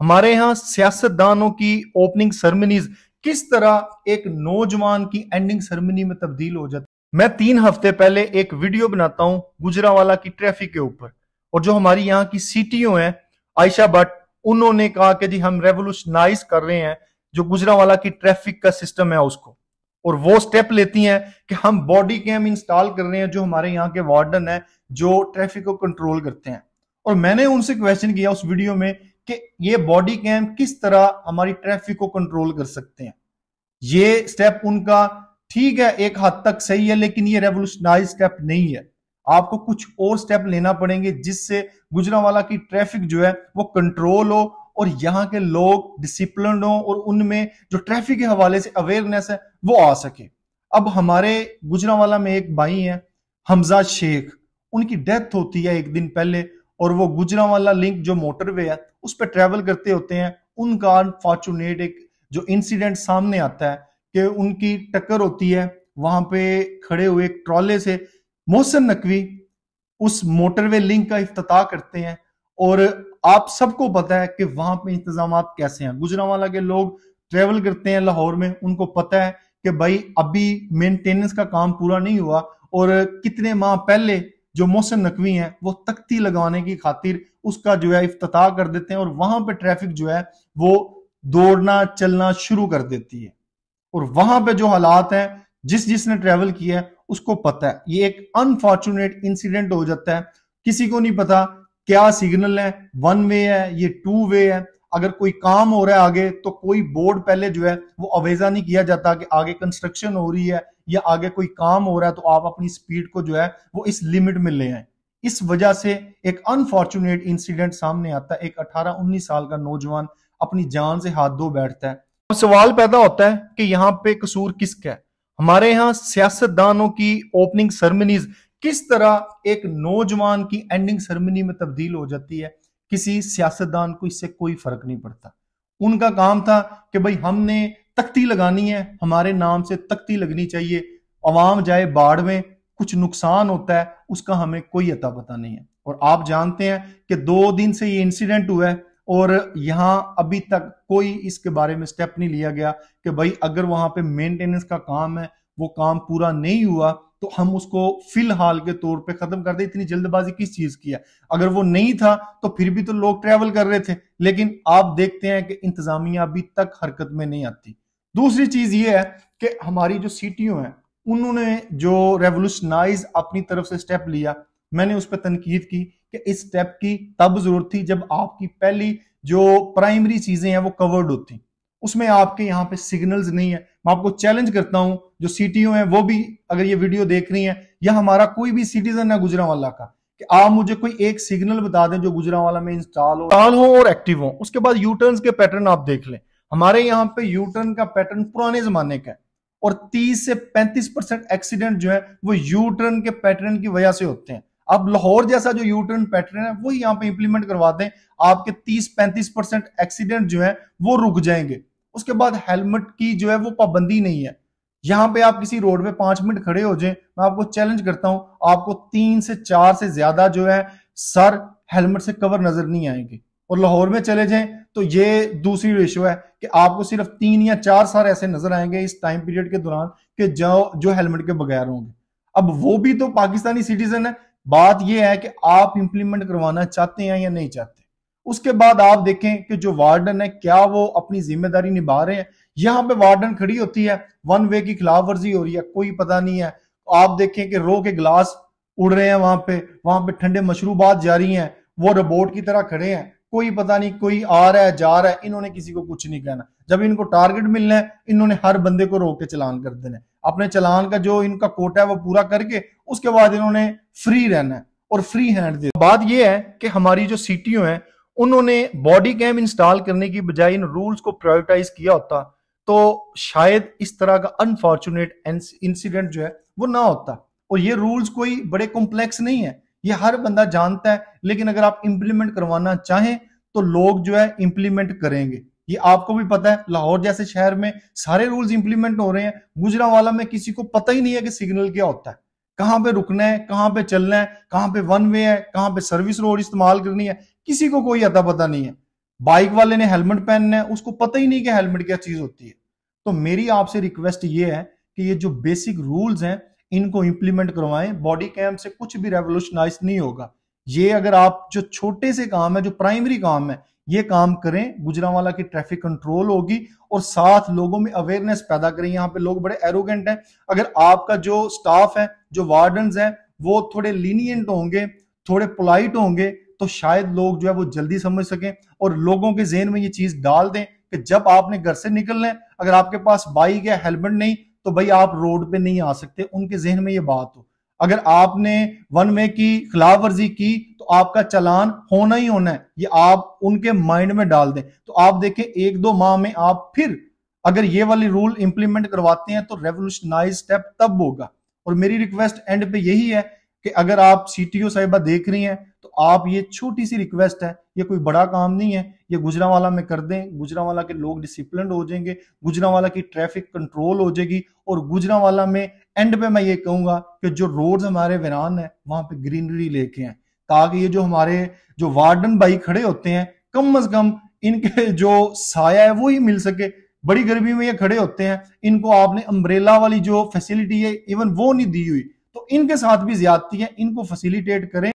ہمارے ہاں سیاست دانوں کی اوپننگ سرمنیز کس طرح ایک نوجوان کی اینڈنگ سرمنی میں تبدیل ہو جاتا میں تین ہفتے پہلے ایک ویڈیو بناتا ہوں گجرا والا کی ٹریفک کے اوپر اور جو ہماری یہاں کی سیٹیوں ہیں عائشہ بٹ انہوں نے کہا کہ جی ہم ریولوشنائز کر رہے ہیں جو گجرا والا کی ٹریفک کا سسٹم ہے اس کو اور وہ سٹیپ لیتی ہیں کہ ہم باڈی کیم انسٹال کر رہے ہیں جو ہمارے یہاں کے وارڈن ہیں جو ٹریفک کو کنٹرول کرتے ہیں اور میں نے ان سے کوششن کیا اس ویڈیو میں کہ یہ باڈی کیم کس طرح ہماری ٹریفک کو کنٹرول کر سکتے ہیں یہ سٹیپ ان کا ٹھیک ہے ایک حد تک صحیح ہے لیکن یہ ریولوشنائز سٹیپ نہیں ہے آپ کو کچھ اور سٹیپ لینا پڑیں گے جس سے گجرا والا کی ٹریفک جو ہے وہ کنٹرول ہو اور یہاں کے لوگ ڈسپلنڈ ہو اور ان میں جو ٹریفک کے حوالے سے اویئرنیس ہے وہ آ سکے اب ہمارے گجراوالا میں ایک بھائی ہیں حمزہ شیخ ان کی ڈیتھ ہوتی ہے ایک دن پہلے اور وہ گجرا والا لنک جو موٹر وے ہے اس ٹریول کرتے ہوتے ہیں ان کا انفارچونیٹ ایک جو انسیڈنٹ سامنے آتا ہے کہ ان کی ٹکر ہوتی ہے وہاں پہ کھڑے ہوئے ایک سے محسن نقوی اس موٹر وے لنک کا افتتاح کرتے ہیں اور آپ سب کو پتا ہے کہ وہاں پہ انتظامات کیسے ہیں گجرا والا کے لوگ ٹریول کرتے ہیں لاہور میں ان کو پتا ہے کہ بھائی ابھی مینٹیننس کا کام پورا نہیں ہوا اور کتنے ماہ پہلے جو محسن نقوی ہیں وہ تختی لگوانے کی خاطر اس کا جو ہے افتتاح کر دیتے ہیں اور وہاں پہ ٹریفک جو ہے وہ دوڑنا چلنا شروع کر دیتی ہے اور وہاں پہ جو حالات ہیں جس جس نے ٹریول کیا ہے اس کو پتہ ہے یہ ایک انفارچونیٹ انسیڈنٹ ہو جاتا ہے کسی کو نہیں پتا کیا سگنل ہے ون وے ہے یہ ٹو وے ہے اگر کوئی کام ہو رہا ہے آگے تو کوئی بورڈ پہلے جو ہے وہ اویزا نہیں کیا جاتا کہ آگے کنسٹرکشن ہو رہی ہے یا آگے کوئی کام ہو رہا ہے تو آپ اپنی سپیڈ کو جو ہے وہ اس لمٹ میں لے آئیں اس وجہ سے ایک انفارچونیٹ انسیڈنٹ سامنے آتا ہے ایک اٹھارہ انیس سال کا نوجوان اپنی جان سے ہاتھ دھو بیٹھتا ہے سوال پیدا ہوتا ہے کہ یہاں پہ قصور کس کا ہے ہمارے یہاں سیاست دانوں کی اوپننگ سرمنیز کس طرح ایک نوجوان کی اینڈنگ سرمنی میں تبدیل ہو جاتی ہے کسی سیاستدان کو اس سے کوئی فرق نہیں پڑتا ان کا کام تھا کہ بھئی ہم نے تختی لگانی ہے ہمارے نام سے تختی لگنی چاہیے عوام جائے باڑ میں کچھ نقصان ہوتا ہے اس کا ہمیں کوئی عطا پتہ نہیں ہے اور آپ جانتے ہیں کہ دو دن سے یہ انسیڈنٹ ہوا ہے اور یہاں ابھی تک کوئی اس کے بارے میں سٹیپ نہیں لیا گیا کہ بھائی اگر وہاں پہ مینٹیننس کا کام ہے وہ کام پورا نہیں ہوا تو ہم اس کو فی الحال کے طور پہ ختم کر دیں اتنی جلد بازی کس چیز کی ہے اگر وہ نہیں تھا تو پھر بھی تو لوگ ٹریول کر رہے تھے لیکن آپ دیکھتے ہیں کہ انتظامیہ ابھی تک حرکت میں نہیں آتی دوسری چیز یہ ہے کہ ہماری جو سیٹیوں ہیں انہوں نے جو ریولوشنائز اپنی طرف سے سٹیپ لیا میں نے اس پہ تنقید کی کہ اس سٹیپ کی تب ضرورت تھی جب آپ کی پہلی جو پرائمری چیزیں ہیں وہ کورڈ ہوتی اس میں آپ کے یہاں پہ سگنلز نہیں ہے میں آپ کو چیلنج کرتا ہوں جو سی ٹی او ہیں وہ بھی اگر یہ ویڈیو دیکھ رہی ہیں یا ہمارا کوئی بھی سٹیزن ہے گجرا والا کا کہ آپ مجھے کوئی ایک سگنل بتا دیں جو گجرا والا میں انسٹال انسٹال ہو ہو اور ایکٹیو اس کے بعد کے پیٹرن آپ دیکھ لیں ہمارے یہاں پہ یوٹرن کا پیٹرن پرانے زمانے کا ہے اور تیس سے پینتیس پرسینٹ ایکسیڈنٹ جو ہے وہ یوٹرن کے پیٹرن کی وجہ سے ہوتے ہیں آپ لاہور جیسا جو یو ٹرن پیٹرن ہے وہ یہاں پہ امپلیمنٹ کروا دیں آپ کے تیس پینتیس پرسینٹ ایکسیڈنٹ جو ہیں وہ رک جائیں گے اس کے بعد ہیلمٹ کی جو ہے وہ پابندی نہیں ہے یہاں پہ آپ کسی روڈ پہ پانچ منٹ کھڑے ہو جائیں میں آپ کو چیلنج کرتا ہوں آپ کو تین سے چار سے زیادہ جو ہے سر ہیلمٹ سے کور نظر نہیں آئیں گے اور لاہور میں چلے جائیں تو یہ دوسری ریشو ہے کہ آپ کو صرف تین یا چار سر ایسے نظر آئیں گے اس ٹائم پیریڈ کے دوران کہ جو جو ہیلمٹ کے بغیر ہوں گے اب وہ بھی تو پاکستانی سٹیزن ہے بات یہ ہے کہ آپ امپلیمنٹ کروانا چاہتے ہیں یا نہیں چاہتے اس کے بعد آپ دیکھیں کہ جو وارڈن ہے کیا وہ اپنی ذمہ داری نبھا رہے ہیں یہاں پہ وارڈن کھڑی ہوتی ہے ون وے کی خلاف ورزی ہو رہی ہے کوئی پتہ نہیں ہے آپ دیکھیں کہ رو کے گلاس اڑ رہے ہیں وہاں پہ وہاں پہ ٹھنڈے مشروبات جاری ہیں وہ ربوٹ کی طرح کھڑے ہیں کوئی پتہ نہیں کوئی آ رہا ہے جا رہا ہے انہوں نے کسی کو کچھ نہیں کہنا جب ان کو ٹارگٹ ملنا ہے انہوں نے ہر بندے کو رو کے چلان کر دینا ہے اپنے چلان کا جو ان کا کوٹا ہے وہ پورا کر کے اس کے بعد انہوں نے فری رہنا ہے اور فری ہینڈ دے بات یہ ہے کہ ہماری جو سیٹیوں ہیں انہوں نے باڈی کیم انسٹال کرنے کی بجائے ان رولز کو پرائٹائز کیا ہوتا تو شاید اس طرح کا انفارچونیٹ انسیڈنٹ جو ہے وہ نہ ہوتا اور یہ رولز کوئی بڑے کمپلیکس نہیں ہے یہ ہر بندہ جانتا ہے لیکن اگر آپ امپلیمنٹ کروانا چاہیں تو لوگ جو ہے امپلیمنٹ کریں گے یہ آپ کو بھی پتا ہے لاہور جیسے شہر میں سارے رولز امپلیمنٹ ہو رہے ہیں گجرا والا میں کسی کو پتہ ہی نہیں ہے کہ سگنل کیا ہوتا ہے کہاں پہ رکنا ہے کہاں پہ چلنا ہے کہاں پہ ون وے ہے کہاں پہ سروس روڈ استعمال کرنی ہے کسی کو کوئی اتا پتہ نہیں ہے بائک والے نے ہیلمٹ پہننا ہے اس کو پتہ ہی نہیں کہ ہیلمٹ کیا چیز ہوتی ہے تو میری آپ سے ریکویسٹ یہ ہے کہ یہ جو بیسک رولز ہیں ان کو امپلیمنٹ کروائیں باڈی کیمپ سے کچھ بھی ریولوشنائز نہیں ہوگا یہ اگر آپ جو چھوٹے سے کام ہے جو پرائمری کام ہے یہ کام کریں گجرا والا کی ٹریفک کنٹرول ہوگی اور ساتھ لوگوں میں اویئرنیس پیدا کریں یہاں پہ لوگ بڑے ایروگنٹ ہیں اگر آپ کا جو سٹاف ہے جو وارڈنز ہیں وہ تھوڑے لینینٹ ہوں گے تھوڑے پولائٹ ہوں گے تو شاید لوگ جو ہے وہ جلدی سمجھ سکیں اور لوگوں کے ذہن میں یہ چیز ڈال دیں کہ جب آپ نے گھر سے نکل لیں اگر آپ کے پاس بائک یا ہیلمٹ نہیں تو بھائی آپ روڈ پہ نہیں آ سکتے ان کے ذہن میں یہ بات ہو اگر آپ نے ون وے کی خلاف ورزی کی تو آپ کا چلان ہونا ہی ہونا ہے یہ آپ ان کے مائنڈ میں ڈال دیں تو آپ دیکھیں ایک دو ماہ میں آپ پھر اگر یہ والی رول امپلیمنٹ کرواتے ہیں تو ریولوشنائز سٹیپ تب ہوگا اور میری ریکویسٹ اینڈ پہ یہی ہے کہ اگر آپ سی ٹی او صاحبہ دیکھ رہی ہیں آپ یہ چھوٹی سی ریکویسٹ ہے یہ کوئی بڑا کام نہیں ہے یہ گجرا والا میں کر دیں گجرا والا کے لوگ ڈسپلنڈ ہو جائیں گے والا کی ٹریفک کنٹرول ہو جائے گی اور گجرا والا میں پہ میں یہ کہوں گا کہ جو روڈز ہمارے ویران ہیں وہاں پہ گرینری لے کے ہیں تاکہ یہ جو ہمارے جو وارڈن بھائی کھڑے ہوتے ہیں کم از کم ان کے جو سایہ ہے وہی مل سکے بڑی گرمی میں یہ کھڑے ہوتے ہیں ان کو آپ نے امبریلا والی جو فیسلٹی ہے ایون وہ نہیں دی ہوئی تو ان کے ساتھ بھی زیادتی ہے ان کو فیسلٹیٹ کریں